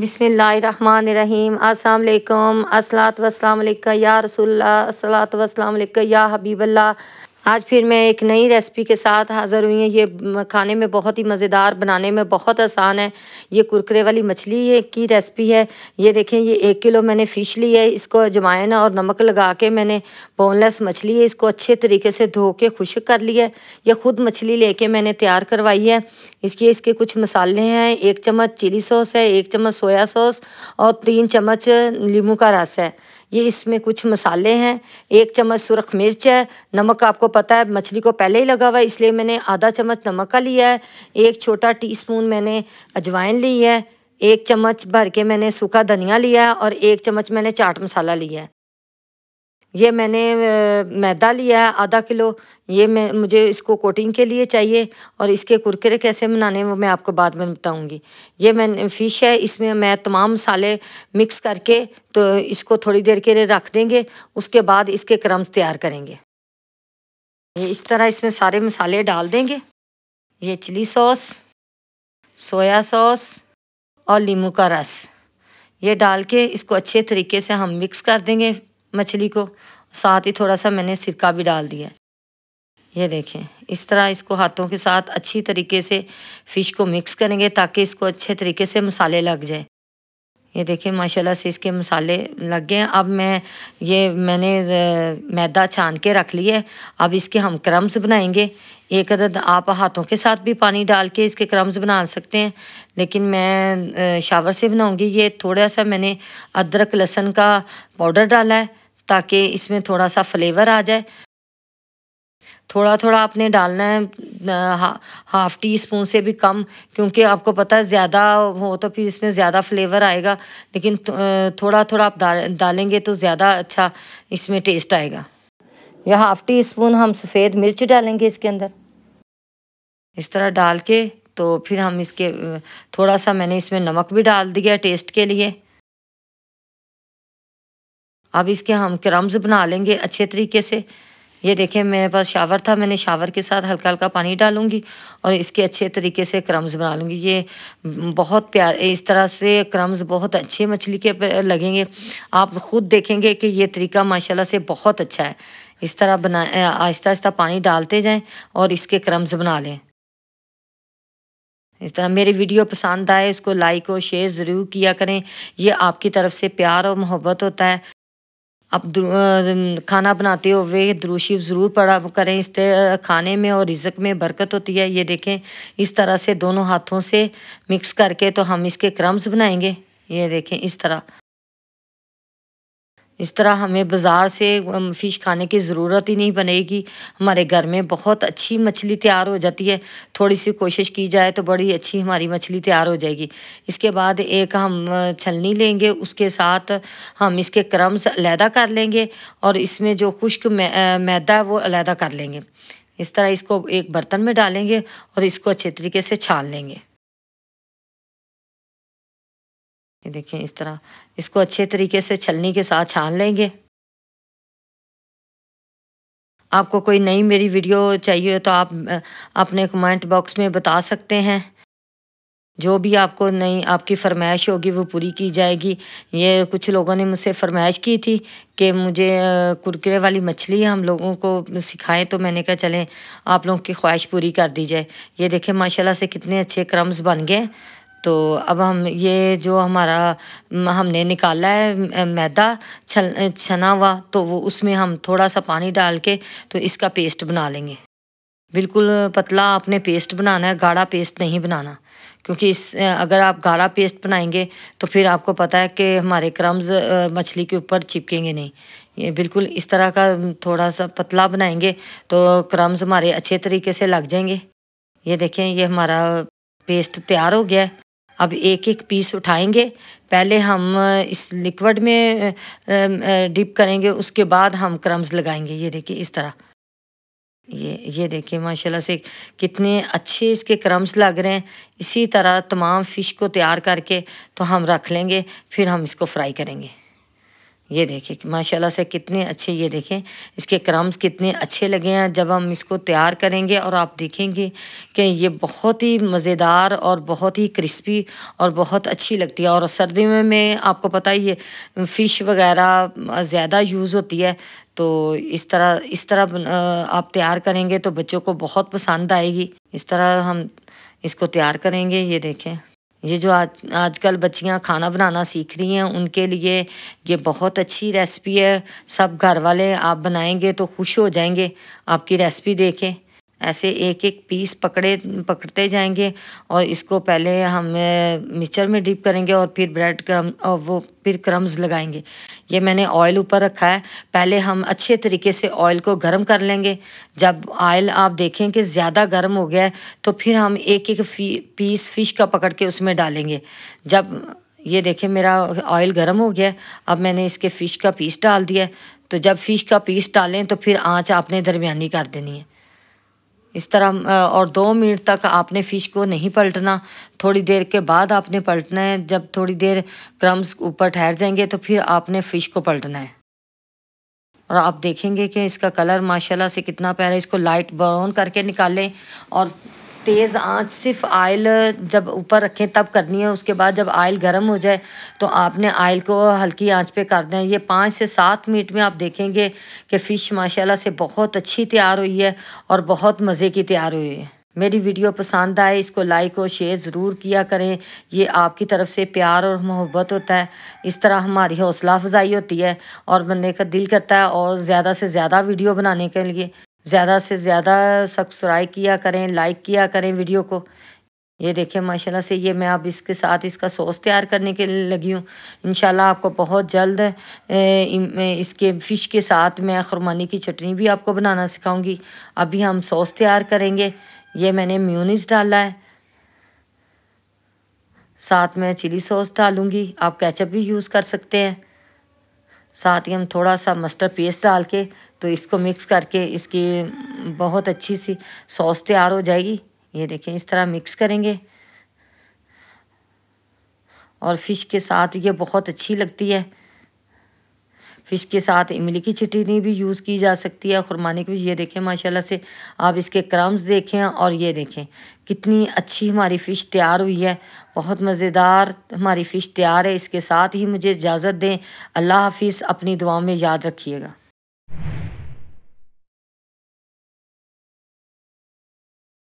बिसमीम अल्लाम असलात वसलाम या रसोल्ला असलात वसलाम या हबीबल्ला आज फिर मैं एक नई रेसिपी के साथ हाज़िर हुई हूँ ये खाने में बहुत ही मज़ेदार बनाने में बहुत आसान है ये कुरकरे वाली मछली की रेसिपी है ये देखें ये एक किलो मैंने फ़िश ली है इसको अजवाइन और नमक लगा के मैंने बोनलेस मछली है इसको अच्छे तरीके से धो के खुशक कर लिया है यह ख़ुद मछली लेके मैंने तैयार करवाई है इसके इसके कुछ मसाले हैं एक चम्मच चिली सॉस है एक चम्मच सोया सॉस और तीन चम्मच नींबू का रस है ये इसमें कुछ मसाले हैं एक चम्मच सुरख मिर्च है नमक आपको पता है मछली को पहले ही लगा हुआ है इसलिए मैंने आधा चम्मच नमक का लिया है एक छोटा टीस्पून मैंने अजवाइन ली है एक चम्मच भर के मैंने सूखा धनिया लिया है और एक चम्मच मैंने चाट मसाला लिया है ये मैंने मैदा लिया है आधा किलो ये मैं मुझे इसको कोटिंग के लिए चाहिए और इसके कुरकरे कैसे बनाने वो मैं आपको बाद में बताऊंगी ये मैंने फ़िश है इसमें मैं तमाम मसाले मिक्स करके तो इसको थोड़ी देर के लिए रख देंगे उसके बाद इसके क्रम्स तैयार करेंगे ये इस तरह इसमें सारे मसाले डाल देंगे ये चिली सॉस सोया सॉस और लीमू का रस ये डाल के इसको अच्छे तरीके से हम मिक्स कर देंगे मछली को साथ ही थोड़ा सा मैंने सिरका भी डाल दिया ये देखें इस तरह इसको हाथों के साथ अच्छी तरीके से फ़िश को मिक्स करेंगे ताकि इसको अच्छे तरीके से मसाले लग जाए ये देखिए माशाल्लाह से इसके मसाले लग गए अब मैं ये मैंने मैदा छान के रख लिए अब इसके हम क्रम्स बनाएंगे एक अदद आप हाथों के साथ भी पानी डाल के इसके क्रम्स बना सकते हैं लेकिन मैं शावर से बनाऊंगी ये थोड़ा सा मैंने अदरक लहसन का पाउडर डाला है ताकि इसमें थोड़ा सा फ्लेवर आ जाए थोड़ा थोड़ा आपने डालना है हा, हाफ़ टी स्पून से भी कम क्योंकि आपको पता है ज़्यादा हो तो फिर इसमें ज़्यादा फ्लेवर आएगा लेकिन थोड़ा थोड़ा आप डाल डालेंगे तो ज़्यादा अच्छा इसमें टेस्ट आएगा या हाफ़ टी स्पून हम सफ़ेद मिर्च डालेंगे इसके अंदर इस तरह डाल के तो फिर हम इसके थोड़ा सा मैंने इसमें नमक भी डाल दिया टेस्ट के लिए अब इसके हम क्रम्स बना लेंगे अच्छे तरीके से ये देखें मेरे पास शावर था मैंने शावर के साथ हल्का हल्का पानी डालूंगी और इसके अच्छे तरीके से क्रम्स बना लूँगी ये बहुत प्यार इस तरह से क्रम्स बहुत अच्छे मछली के लगेंगे आप ख़ुद देखेंगे कि ये तरीका माशाल्लाह से बहुत अच्छा है इस तरह बना आहिस्ता आहिस्ता पानी डालते जाएं और इसके क्रम्स बना लें इस तरह मेरी वीडियो पसंद आए इसको लाइक और शेयर ज़रूर किया करें ये आपकी तरफ से प्यार और मोहब्बत होता है आप खाना बनाते हुए दुरूशी ज़रूर पड़ा करें इस खाने में और रिज़क में बरकत होती है ये देखें इस तरह से दोनों हाथों से मिक्स करके तो हम इसके क्रम्स बनाएंगे ये देखें इस तरह इस तरह हमें बाज़ार से फ़िश खाने की ज़रूरत ही नहीं बनेगी हमारे घर में बहुत अच्छी मछली तैयार हो जाती है थोड़ी सी कोशिश की जाए तो बड़ी अच्छी हमारी मछली तैयार हो जाएगी इसके बाद एक हम छलनी लेंगे उसके साथ हम इसके क्रम्स अलहदा कर लेंगे और इसमें जो खुश्क मैदा है वो अलहदा कर लेंगे इस तरह इसको एक बर्तन में डालेंगे और इसको अच्छे तरीके से छान लेंगे ये देखें इस तरह इसको अच्छे तरीके से छलनी के साथ छान लेंगे आपको कोई नई मेरी वीडियो चाहिए तो आप अपने कमेंट बॉक्स में बता सकते हैं जो भी आपको नई आपकी फरमाइश होगी वो पूरी की जाएगी ये कुछ लोगों ने मुझसे फरमाइश की थी कि मुझे कुरकुरे वाली मछली हम लोगों को सिखाएं तो मैंने कहा चलें आप लोगों की ख्वाहिश पूरी कर दी जाए ये देखें माशाल्लाह से कितने अच्छे क्रम्स बन गए तो अब हम ये जो हमारा हमने निकाला है मैदा छल छना हुआ तो वो उसमें हम थोड़ा सा पानी डाल के तो इसका पेस्ट बना लेंगे बिल्कुल पतला आपने पेस्ट बनाना है गाढ़ा पेस्ट नहीं बनाना क्योंकि इस अगर आप गाढ़ा पेस्ट बनाएंगे तो फिर आपको पता है कि हमारे क्रम्स मछली के ऊपर चिपकेंगे नहीं ये बिल्कुल इस तरह का थोड़ा सा पतला बनाएंगे तो क्रम्स हमारे अच्छे तरीके से लग जाएंगे ये देखें ये हमारा पेस्ट तैयार हो गया है अब एक एक पीस उठाएंगे पहले हम इस लिक्विड में डिप करेंगे उसके बाद हम क्रम्स लगाएंगे ये देखिए इस तरह ये ये देखिए माशाल्लाह से कितने अच्छे इसके क्रम्स लग रहे हैं इसी तरह तमाम फ़िश को तैयार करके तो हम रख लेंगे फिर हम इसको फ्राई करेंगे ये देखिए माशाल्लाह से कितने अच्छे ये देखें इसके क्रम्स कितने अच्छे लगे हैं जब हम इसको तैयार करेंगे और आप देखेंगे कि ये बहुत ही मज़ेदार और बहुत ही क्रिस्पी और बहुत अच्छी लगती है और सर्दियों में, में आपको पता ही ये फ़िश वगैरह ज़्यादा यूज़ होती है तो इस तरह इस तरह आप तैयार करेंगे तो बच्चों को बहुत पसंद आएगी इस तरह हम इसको तैयार करेंगे ये देखें ये जो आज आजकल बच्चियाँ खाना बनाना सीख रही हैं उनके लिए ये बहुत अच्छी रेसिपी है सब घर वाले आप बनाएंगे तो खुश हो जाएंगे आपकी रेसिपी देखें ऐसे एक एक पीस पकड़े पकड़ते जाएंगे और इसको पहले हम मिक्सचर में डिप करेंगे और फिर ब्रेड क्रम और वो फिर क्रम्स लगाएंगे ये मैंने ऑयल ऊपर रखा है पहले हम अच्छे तरीके से ऑयल को गर्म कर लेंगे जब ऑयल आप देखें कि ज़्यादा गर्म हो गया है तो फिर हम एक एक पीस फिश का पकड़ के उसमें डालेंगे जब ये देखें मेरा ऑयल गर्म हो गया अब मैंने इसके फ़िश का पीस डाल दिया तो जब फ़िश का पीस डालें तो फिर आँच आपने दरमियानी कर देनी है इस तरह और दो मिनट तक आपने फ़िश को नहीं पलटना थोड़ी देर के बाद आपने पलटना है जब थोड़ी देर क्रम्स ऊपर ठहर जाएंगे तो फिर आपने फ़िश को पलटना है और आप देखेंगे कि इसका कलर माशाल्लाह से कितना प्यारा इसको लाइट ब्राउन करके निकालें और तेज़ आंच सिर्फ आयल जब ऊपर रखें तब करनी है उसके बाद जब आयल गर्म हो जाए तो आपने आयल को हल्की आंच पे कर दें ये पाँच से सात मिनट में आप देखेंगे कि फ़िश माशाल्लाह से बहुत अच्छी तैयार हुई है और बहुत मज़े की तैयार हुई है मेरी वीडियो पसंद आए इसको लाइक और शेयर ज़रूर किया करें ये आपकी तरफ से प्यार और मोहब्बत होता है इस तरह हमारी हौसला अफजाई होती है और बंदे का दिल करता है और ज़्यादा से ज़्यादा वीडियो बनाने के लिए ज़्यादा से ज़्यादा सब्सक्राइब किया करें लाइक किया करें वीडियो को ये देखें माशाल्लाह से ये मैं अब इसके साथ इसका सॉस तैयार करने के लिए लगी हूँ इन आपको बहुत जल्द इसके फ़िश के साथ मैं खुरमानी की चटनी भी आपको बनाना सिखाऊंगी अभी हम सॉस तैयार करेंगे ये मैंने म्यूनिस डाला है साथ में चिली सॉस डालूंगी आप कैचअप भी यूज़ कर सकते हैं साथ ही हम थोड़ा सा मस्टर्ड पेस्ट डाल के तो इसको मिक्स करके इसकी बहुत अच्छी सी सॉस तैयार हो जाएगी ये देखें इस तरह मिक्स करेंगे और फिश के साथ ये बहुत अच्छी लगती है फ़िश के साथ इमली की चटनी भी यूज़ की जा सकती है खुरमानी की ये देखें माशाल्लाह से आप इसके क्रम्स देखें और ये देखें कितनी अच्छी हमारी फ़िश तैयार हुई है बहुत मज़ेदार हमारी फ़िश तैयार है इसके साथ ही मुझे इजाज़त दें अल्लाह हाफिज़ अपनी दुआ में याद रखिएगा